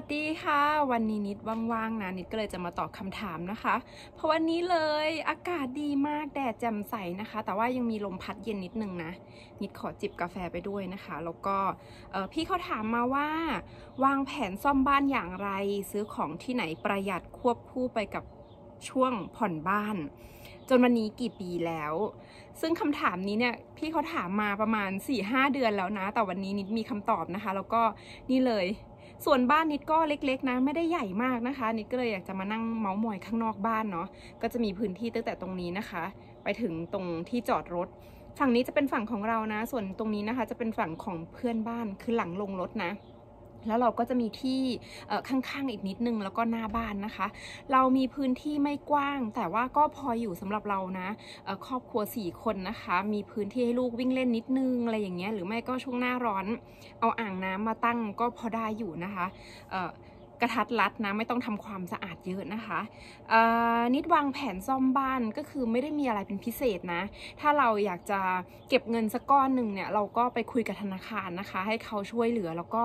วัสดีค่ะ วันนี้นิดว่างๆนะนิดก็เลยจะมาตอบคำถามนะคะ เพราะวันนี้เลยอากาศดีมากแดดแจ่มใสนะคะ แต่ว่ายังมีลมพัดเย็นนิดนึงนะนิดขอจิบกาแฟไปด้วยนะคะแล้วก็พี่เขาถามมาว่า วางแผนซ่อมบ้านอย่างไร ซื้อของที่ไหนประหยัดควบคู่ไปกับช่วงผ่อนบ้าน จนวันนี้กี่ปีแล้ว ซึ่งคำถามนี้เนี่ยพี่เขาถามมาประมาณ4หเดือนแล้วนะ แต่วันนี้นิดมีคำตอบนะคะ แล้วก็นี่เลยส่วนบ้านนิดก็เล็ก ๆ นะไม่ได้ใหญ่มากนะคะนิดก็เลยอยากจะมานั่งเมาส์มอยข้างนอกบ้านเนาะก็จะมีพื้นที่ตั้งแต่ตรงนี้นะคะ ไปถึงตรงที่จอดรถฝั่งนี้จะเป็นฝั่งของเรานะ ส่วนตรงนี้นะคะ จะเป็นฝั่งของเพื่อนบ้านคือหลังลงรถนะแล้วเราก็จะมีที่ข้างๆอีกนิดนึงแล้วก็หน้าบ้านนะคะ เรามีพื้นที่ไม่กว้างแต่ว่าก็พออยู่สำหรับเรานะครอบครัว 4 คนนะคะ มีพื้นที่ให้ลูกวิ่งเล่นนิดนึงอะไรอย่างเงี้ย หรือไม่ก็ช่วงหน้าร้อนเอาอ่างน้ำมาตั้งก็พอได้อยู่นะคะกระทัดรัดนะไม่ต้องทำความสะอาดเยอะนะคะนิดวางแผนซ่อมบ้านก็คือไม่ได้มีอะไรเป็นพิเศษนะถ้าเราอยากจะเก็บเงินสักก้อนหนึ่งเนี่ยเราก็ไปคุยกับธนาคารนะคะ ให้เขาช่วยเหลือแล้วก็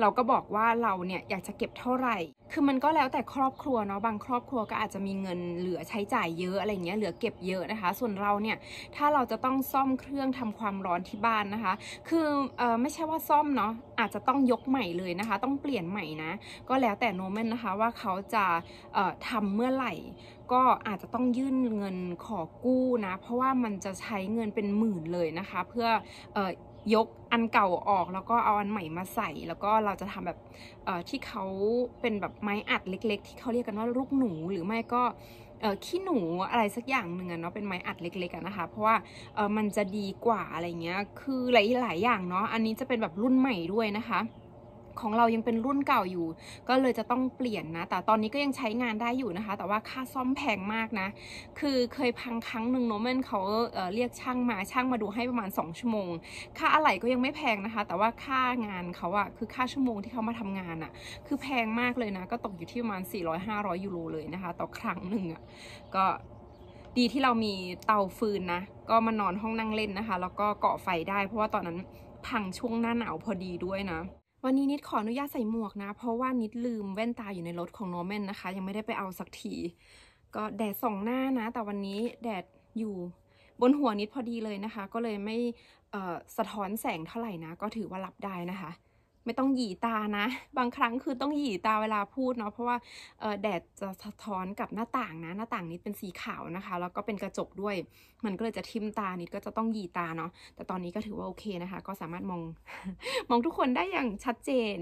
เราก็บอกว่าเราเนี่ยอยากจะเก็บเท่าไหร่ คือมันก็แล้วแต่ครอบครัวเนาะบางครอบครัวก็อาจจะมีเงินเหลือใช้จ่ายเยอะอะไรเงี้ยเหลือเก็บเยอะนะคะ ส่วนเราเนี่ยถ้าเราจะต้องซ่อมเครื่องทำความร้อนที่บ้านนะคะ คืออไม่ใช่ว่าซ่อมเนาะอาจจะต้องยกใหม่เลยนะคะ ต้องเปลี่ยนใหม่นะก็แล้วแล้วแต่โนแมนนะคะว่าเขาจะทำเมื่อไหร่ ก็อาจจะต้องยื่นเงินขอกู้นะ เพราะว่ามันจะใช้เงินเป็นหมื่นเลยนะคะ เพื่ออยกอันเก่าออกแล้วก็เอาอันใหม่มาใส่ แล้วก็เราจะทำแบบที่เขาเป็นแบบไม้อัดเล็กๆที่เขาเรียกกันว่าลูกหนูหรือไม่ก็ขี้หนูอะไรสักอย่างหนึ่งเนาะเป็นไม้อัดเล็กๆนะคะเพราะว่ามันจะดีกว่าอะไรเงี้ย คือหลายๆอย่างเนาะอันนี้จะเป็นแบบรุ่นใหม่ด้วยนะคะของเรายังเป็นรุ่นเก่าอยู่ ก็เลยจะต้องเปลี่ยนนะ แต่ตอนนี้ก็ยังใช้งานได้อยู่นะคะ แต่ว่าค่าซ่อมแพงมากนะ คือเคยพังครั้งหนึ่งโนเมนเขาเรียกช่างมาช่างมาดูให้ประมาณ 2 ชั่วโมง ค่าอะไหล่ก็ยังไม่แพงนะคะ แต่ว่าค่างานเขาอะคือค่าชั่วโมงที่เขามาทำงานอะคือแพงมากเลยนะ ก็ตกอยู่ที่ประมาณ400-500 ยูโรเลยนะคะ ต่อครั้งหนึ่งอะก็ดีที่เรามีเตาฟืนนะ ก็มานอนห้องนั่งเล่นนะคะแล้วก็เกาะไฟได้ เพราะว่าตอนนั้นพังช่วงหน้าหนาวพอดีด้วยนะวันนี้นิดขออนุญาตใส่หมวกนะ เพราะว่านิดลืมแว่นตาอยู่ในรถของโนเมนนะคะ ยังไม่ได้ไปเอาสักทีก็แดดส่องหน้านะ แต่วันนี้แดดอยู่บนหัวนิดพอดีเลยนะคะ ก็เลยไม่สะท้อนแสงเท่าไหร่นะ ก็ถือว่ารับได้นะคะไม่ต้องหยีตานะ บางครั้งคือต้องหยีตาเวลาพูดเนาะ เพราะว่าแดดจะสะท้อนกับหน้าต่างนะ หน้าต่างนี้เป็นสีขาวนะคะ แล้วก็เป็นกระจกด้วย มันก็เลยจะทิมตา นิดก็จะต้องหยีตาเนาะ แต่ตอนนี้ก็ถือว่าโอเคนะคะ ก็สามารถมอง มองทุกคนได้อย่างชัดเจน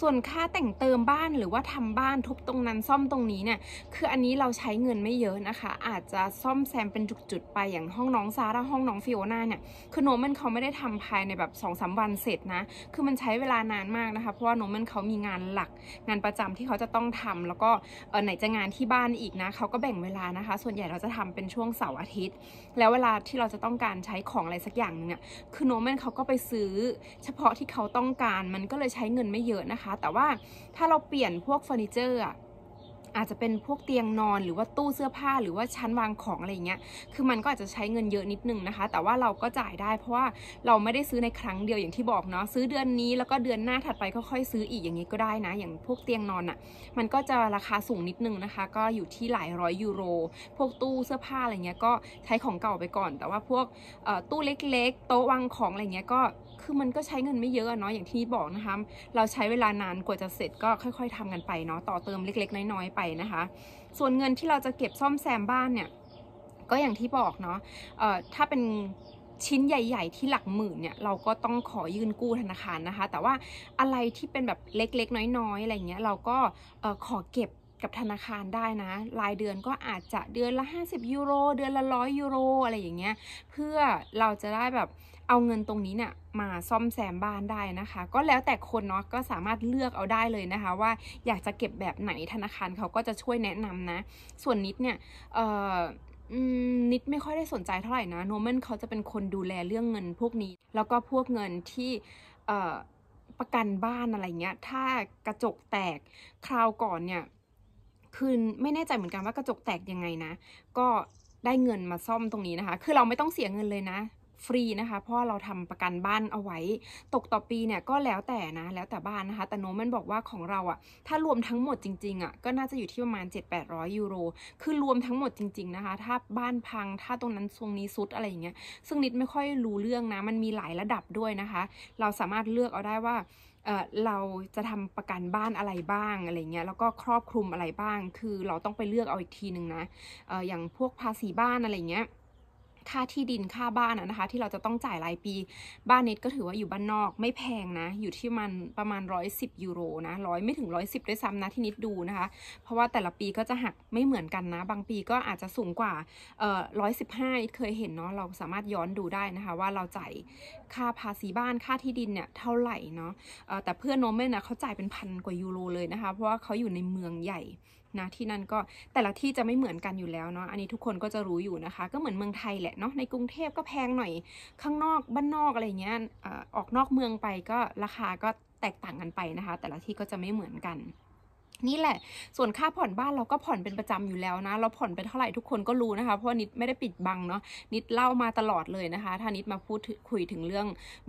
ส่วนค่าแต่งเติมบ้านหรือว่าทำบ้านทุบตรงนั้นซ่อมตรงนี้เนี่ยคืออันนี้เราใช้เงินไม่เยอะนะคะ อาจจะซ่อมแซมเป็นจุดๆ ไปอย่างห้องน้องซาร่าห้องน้องฟิโอนาเนี่ย คือโนมันเขาไม่ได้ทำภายในแบบสองสาวันเสร็จนะ คือมันใช้เวลานานมากนะคะ เพราะว่าโนมันเขามีงานหลักงานประจำที่เขาจะต้องทำแล้วก็ไหนจะงานที่บ้านอีกนะเขาก็แบ่งเวลานะคะส่วนใหญ่เราจะทำเป็นช่วงเสาร์อาทิตย์แล้วเวลาที่เราจะต้องการใช้ของอะไรสักอย่างนึงเนี่ยคือโนมันเขาก็ไปซื้อ เฉพาะที่เขาต้องการมันก็เลยใช้เงินไม่เยอะนะคะแต่ว่าถ้าเราเปลี่ยนพวกเฟอร์นิเจอร์อาจจะเป็นพวกเตียงนอนหรือว่าตู้เสื้อผ้าหรือว่าชั้นวางของอะไรเงี้ยคือมันก็อาจจะใช้เงินเยอะนิดนึงนะคะ แต่ว่าเราก็จ่ายได้เพราะว่าเราไม่ได้ซื้อในครั้งเดียวอย่างที่บอกเนาะซื้อเดือนนี้แล้วก็เดือนหน้าถัดไปก็ค่อยซื้ออีกอย่างนี้ก็ได้นะอย่างพวกเตียงนอนอะ่ะมันก็จะราคาสูงนิดนึงนะคะ ก็อยู่ที่หลายร้อยยูโรพวกตู้เสื้อผ้าอะไรเงี้ยก็ใช้ของเก่าไปก่อน แต่ว่าพวกตู้เล็กๆ โต๊ะวางของอะไรเงี้ยก็คือมันก็ใช้เงินไม่เยอะเนาะอย่างที่บอกนะคะเราใช้เวลานานกว่าจะเสร็จก็ค่อยๆทำกันไปเนาะต่อเติมเล็ก ๆ น้อยๆไปนะคะ ส่วนเงินที่เราจะเก็บซ่อมแซมบ้านเนี่ยก็อย่างที่บอกเนาะถ้าเป็นชิ้นใหญ่ ๆที่หลักหมื่นเนี่ย เราก็ต้องขอยืนกู้ธนาคารนะคะ แต่ว่าอะไรที่เป็นแบบเล็กๆน้อย ๆอะไรเงี้ยเราก็ขอเก็บกับธนาคารได้นะรายเดือนก็อาจจะเดือนละ50 ยูโร เดือนละ100ยูโร อะไรอย่างเงี้ย เพื่อเราจะได้แบบเอาเงินตรงนี้เนี่ยมาซ่อมแซมบ้านได้นะคะ ก็แล้วแต่คนเนาะก็สามารถเลือกเอาได้เลยนะคะ ว่าอยากจะเก็บแบบไหนธนาคารเขาก็จะช่วยแนะนำนะ ส่วนนิดเนี่ย เออนิดไม่ค่อยได้สนใจเท่าไหร่นะโนเมนเขาจะเป็นคนดูแลเรื่องเงินพวกนี้ แล้วก็พวกเงินที่ประกันบ้านอะไรเงี้ยถ้ากระจกแตก คราวก่อนเนี่ย คือไม่แน่ใจเหมือนกันว่ากระจกแตกยังไงนะก็ได้เงินมาซ่อมตรงนี้นะคะ คือเราไม่ต้องเสียเงินเลยนะฟรีนะคะเพราะเราทำประกันบ้านเอาไว้ ตกต่อปี เนี่ย ก็แล้วแต่นะ แล้วแต่บ้าน นะคะแต่โนมันบอกว่าของเราอะ่ะ ถ้ารวมทั้งหมดจริงๆอะ่ะ ก็น่าจะอยู่ที่ประมาณ 7-800ยูโร คือรวมทั้งหมดจริงๆ นะคะ ถ้าบ้านพังถ้าตรงนั้นทรงนี้ซุดอะไรอย่างเงี้ยซึ่งนิดไม่ค่อยรู้เรื่องนะมันมีหลายระดับด้วยนะคะเราสามารถเลือกเอาได้ว่าเราจะทำประกันบ้านอะไรบ้างอะไรเงี้ยแล้วก็ครอบคลุมอะไรบ้าง คือเราต้องไปเลือกเอาอีกทีหนึ่งนะออย่างพวกภาษีบ้านอะไรเงี้ยค่าที่ดินค่าบ้านนะคะ ที่เราจะต้องจ่ายรายปี บ้านเน็ตก็ถือว่าอยู่บ้านนอกไม่แพงนะ อยู่ที่มันประมาณ 110ยูโรนะร้อยไม่ถึง 110ด้วยซ้ำนะที่นิดดูนะคะเพราะว่าแต่ละปีก็จะหักไม่เหมือนกันนะ บางปีก็อาจจะสูงกว่าเอ่อร้อยสิบห้าเคยเห็นเนาะเราสามารถย้อนดูได้นะคะ ว่าเราจ่ายค่าภาษีบ้านค่าที่ดินเนี่ย เท่าไหร่เนาะแต่เพื่อนโนเมนนะเขาจ่ายเป็นพันกว่ายูโรเลยนะคะเพราะว่าเขาอยู่ในเมืองใหญ่นะที่นั่นก็แต่ละที่จะไม่เหมือนกันอยู่แล้วเนาะ อันนี้ทุกคนก็จะรู้อยู่นะคะ ก็เหมือนเมืองไทยแหละเนาะ ในกรุงเทพก็แพงหน่อย ข้างนอก บ้านนอกอะไรเงี้ยออกนอกเมืองไปก็ราคาก็แตกต่างกันไปนะคะ แต่ละที่ก็จะไม่เหมือนกัน นี่แหละ ส่วนค่าผ่อนบ้านเราก็ผ่อนเป็นประจำอยู่แล้วนะ เราผ่อนไปเท่าไหร่ทุกคนก็รู้นะคะ เพราะนิดไม่ได้ปิดบังเนาะ นิดเล่ามาตลอดเลยนะคะ ถ้านิดมาพูดคุยถึงเรื่อง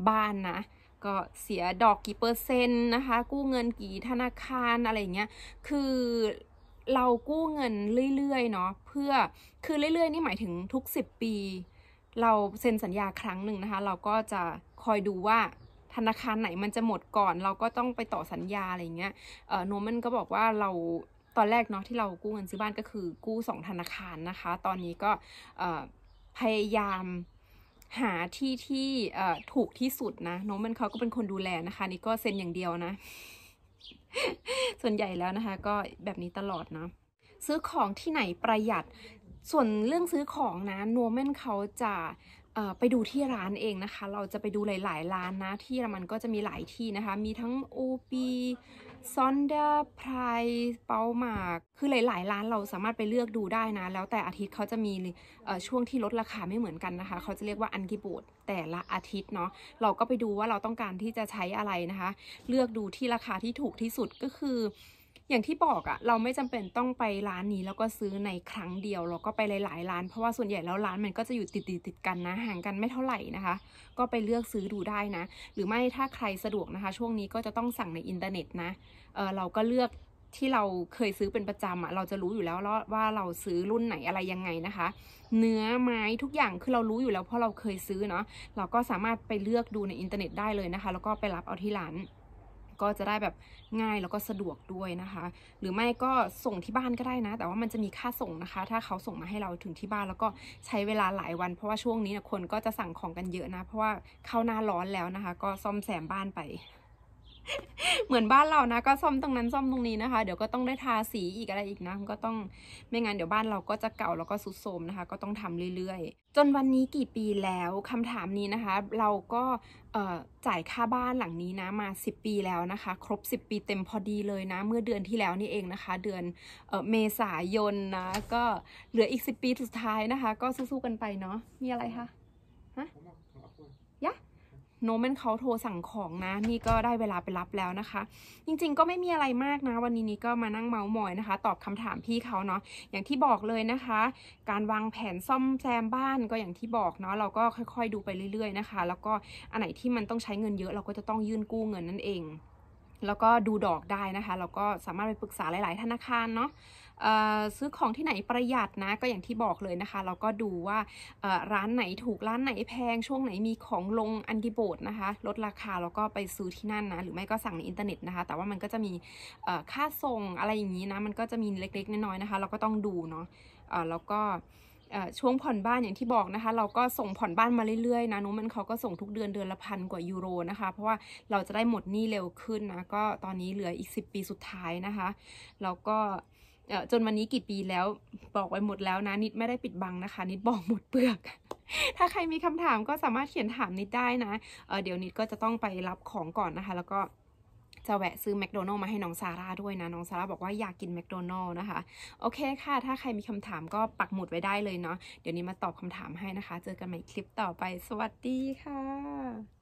บ้านนะ ก็เสียดอกกี่เปอร์เซ็นต์นะคะ กู้เงินกี่ธนาคารอะไรเงี้ย คือเรากู้เงินเรื่อยๆเนาะเพื่อคือเรื่อยๆ นี่หมายถึงทุก10ปี เราเซ็นสัญญาครั้งหนึ่งนะคะ เราก็จะคอยดูว่าธนาคารไหนมันจะหมดก่อน เราก็ต้องไปต่อสัญญาอะไรเงี้ยเออโนมันก็บอกว่าเราตอนแรกเนาะที่เรากู้เงินซื้อบ้านก็คือกู้2ธนาคารนะคะ ตอนนี้ก็พยายามหาที่ที่ถูกที่สุดนะโนมันเขาก็เป็นคนดูแลนะคะนี่ก็เซ็นอย่างเดียวนะส่วนใหญ่แล้วนะคะก็แบบนี้ตลอดเนาะซื้อของที่ไหนประหยัด ส่วนเรื่องซื้อของนะนัวแมนเขาจะไปดูที่ร้านเองนะคะ เราจะไปดูหลายๆร้านนะที่เยมันก็จะมีหลายที่นะคะ มีทั้งโอปีซอนเดอร์ไพร์สเปาหมาก คือหลาย ๆ ร้านเราสามารถไปเลือกดูได้นะ แล้วแต่อาทิตย์เขาจะมีช่วงที่ลดราคาไม่เหมือนกันนะคะ เขาจะเรียกว่าอันกิบูดแต่ละอาทิตย์เนาะ เราก็ไปดูว่าเราต้องการที่จะใช้อะไรนะคะ เลือกดูที่ราคาที่ถูกที่สุดก็คืออย่างที่บอกอะเราไม่จำเป็นต้องไปร้านนี้แล้วก็ซื้อในครั้งเดียวเราก็ไปหลายๆร้าน เพราะว่าส่วนใหญ่แล้วร้านมันก็จะอยู่ติดติดติดกันนะห่างกันไม่เท่าไหร่นะคะ ก็ไปเลือกซื้อดูได้นะหรือไม่ถ้าใครสะดวกนะคะ ช่วงนี้ก็จะต้องสั่งในอินเทอร์เน็ตนะเออเราก็เลือกที่เราเคยซื้อเป็นประจำอะเราจะรู้อยู่แล้วว่าเราซื้อรุ่นไหนอะไรยังไงนะคะ เนื้อไม้ทุกอย่างคือเรารู้อยู่แล้วเพราะเราเคยซื้อเนาะเราก็สามารถไปเลือกดูในอินเทอร์เน็ตได้เลยนะคะ แล้วก็ไปรับเอาที่ร้านก็จะได้แบบง่ายแล้วก็สะดวกด้วยนะคะ หรือไม่ก็ส่งที่บ้านก็ได้นะแต่ว่ามันจะมีค่าส่งนะคะ ถ้าเขาส่งมาให้เราถึงที่บ้านแล้วก็ใช้เวลาหลายวัน เพราะว่าช่วงนี้นะคนก็จะสั่งของกันเยอะนะ เพราะว่าเข้าหน้าร้อนแล้วนะคะ ก็ซ่อมแซมบ้านไปเหมือนบ้านเรานะก็ซ่อมตรงนั้นซ่อมตรงนี้นะคะเดี๋ยวก็ต้องได้ทาสีอีกอะไรอีกนะก็ต้องไม่งั้นเดี๋ยวบ้านเราก็จะเก่าแล้วก็สุดโทมนะคะ ก็ต้องทำเรื่อยๆ จนวันนี้กี่ปีแล้วคำถามนี้นะคะ เราก็จ่ายค่าบ้านหลังนี้นะ มา10 ปีแล้วนะคะ ครบ10ปีเต็มพอดีเลยนะเมื่อเดือนที่แล้วนี่เองนะคะ เดือนเอเมษายนนะก็เหลืออีก10ปีสุดท้ายนะคะ ก็สู้ๆกันไปเนาะมีอะไรคะฮะโนเมนเขาโทรสั่งของนะนี่ก็ได้เวลาไปรับแล้วนะคะ จริงๆก็ไม่มีอะไรมากนะ วันนี้นี่ก็มานั่งเมาส์มอยนะคะ ตอบคำถามพี่เขาเนาะอย่างที่บอกเลยนะคะ การวางแผนซ่อมแซมบ้านก็อย่างที่บอกเนาะเราก็ค่อยๆ ดูไปเรื่อยๆ นะคะ แล้วก็อันไหนที่มันต้องใช้เงินเยอะ เราก็จะต้องยื่นกู้เงินนั่นเอง แล้วก็ดูดอกได้นะคะเราก็สามารถไปปรึกษาหลายๆ ธนาคารเนาะซื้อของที่ไหนประหยัดนะก็อย่างที่บอกเลยนะคะ เราก็ดูว่าร้านไหนถูกร้านไหนแพงช่วงไหนมีของลงอันดีโบดนะคะ ลดราคาแล้วก็ไปซื้อที่นั่นนะหรือไม่ก็สั่งในอินเทอร์เน็ตนะคะ แต่ว่ามันก็จะมีค่าส่งอะไรอย่างนี้นะมันก็จะมีเล็กๆน้อยๆนะคะ เราก็ต้องดูเนาะแล้วก็ช่วงผ่อนบ้านอย่างที่บอกนะคะ เราก็ส่งผ่อนบ้านมาเรื่อยๆนะนุ้มันเขาก็ส่งทุกเดือนเดือนละพันกว่ายูโรนะคะ เพราะว่าเราจะได้หมดหนี้เร็วขึ้นนะก็ตอนนี้เหลืออีก10ปีสุดท้ายนะคะแล้วก็จนวันนี้กี่ปีแล้วบอกไว้หมดแล้วนะ นิดไม่ได้ปิดบังนะคะ นิดบอกหมดเปลือก ถ้าใครมีคำถามก็สามารถเขียนถามนิดได้นะเเดี๋ยวนิดก็จะต้องไปรับของก่อนนะคะ แล้วก็จะแวะซื้อแมคโดนัลล์มาให้น้องซาร่าด้วยนะน้องซาร่าบอกว่าอยากกินแมคโดนัลล์นะคะ โอเคค่ะ ถ้าใครมีคำถามก็ปักหมุดไว้ได้เลยเนาะเดี๋ยวนี้มาตอบคำถามให้นะคะ เจอกันใหม่คลิปต่อไป สวัสดีค่ะ